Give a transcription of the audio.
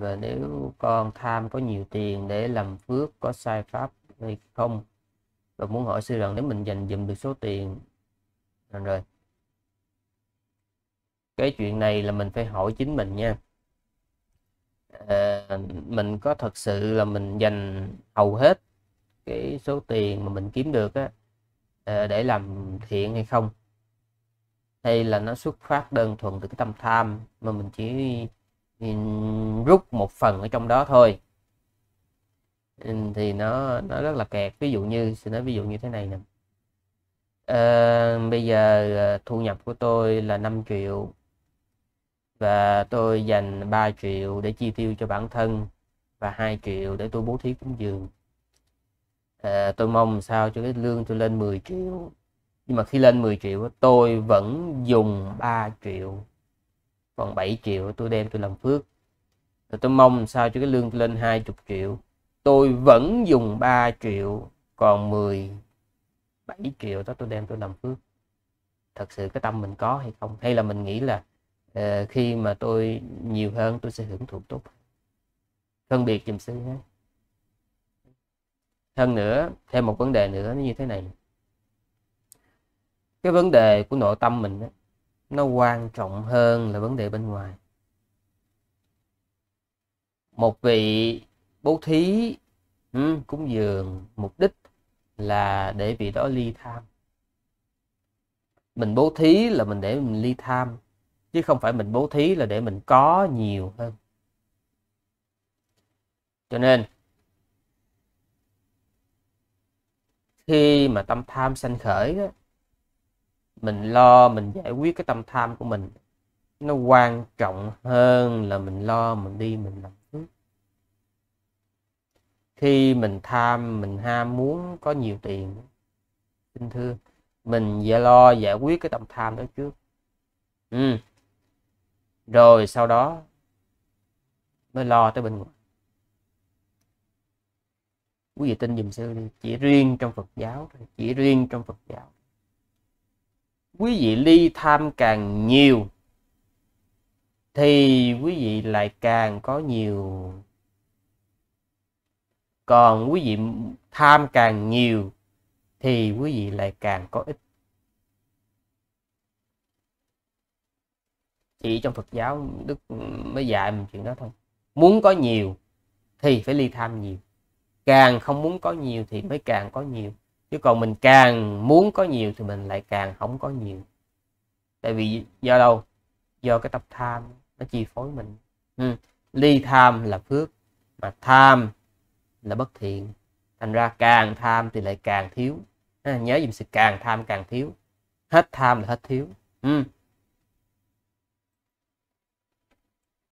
và nếu con tham có nhiều tiền để làm phước có sai pháp hay không và muốn hỏi sư rằng nếu mình dành dùm được số tiền à, rồi, cái chuyện này là mình phải hỏi chính mình nha à, mình có thật sự là mình dành hầu hết cái số tiền mà mình kiếm được á, à, để làm thiện hay không hay là nó xuất phát đơn thuần từ cái tâm tham mà mình chỉ ừ, rút một phần ở trong đó thôi ừ, thì nó nó rất là kẹt ví dụ như sẽ nói ví dụ như thế này nè à, bây giờ ờ, thu nhập của tôi là 5 triệu và tôi dành 3 triệu để chi tiêu cho bản thân và 2 triệu để tôi bố thí cúng dường à, tôi mong sao cho cái lương tôi lên 10 triệu nhưng mà khi lên 10 triệu tôi vẫn dùng 3 triệu còn 7 triệu tôi đem tôi làm phước rồi tôi mong sao cho cái lương tôi lên 20 triệu tôi vẫn dùng 3 triệu còn 17 triệu đó tôi đem tôi làm phước thật sự cái tâm mình có hay không hay là mình nghĩ là uh, khi mà tôi nhiều hơn tôi sẽ hưởng thụ tốt phân biệt dùm sư hơn nữa thêm một vấn đề nữa nó như thế này cái vấn đề của nội tâm mình đó, nó quan trọng hơn là vấn đề bên ngoài một vị bố thí ừ, cúng dường mục đích là để vị đó ly tham mình bố thí là mình để mình ly tham chứ không phải mình bố thí là để mình có nhiều hơn cho nên khi mà tâm tham sanh khởi đó, mình lo mình giải quyết cái tâm tham của mình nó quan trọng hơn là mình lo mình đi mình làm phước khi mình tham mình ham muốn có nhiều tiền xin thưa mình giải lo giải quyết cái tâm tham đó trước ừ. rồi sau đó mới lo tới bên ngoài quý vị tin dùm sư đi chỉ riêng trong phật giáo chỉ riêng trong phật giáo quý vị ly tham càng nhiều thì quý vị lại càng có nhiều còn quý vị tham càng nhiều thì quý vị lại càng có ích chỉ trong Phật giáo Đức mới dạy mình chuyện đó thôi muốn có nhiều thì phải ly tham nhiều càng không muốn có nhiều thì mới càng có nhiều chứ còn mình càng muốn có nhiều thì mình lại càng không có nhiều tại vì do đâu do cái tập tham nó chi phối mình ừ. ly tham là phước mà tham là bất thiện thành ra càng tham thì lại càng thiếu à, nhớ dùm sự càng tham càng thiếu hết tham là hết thiếu ừ.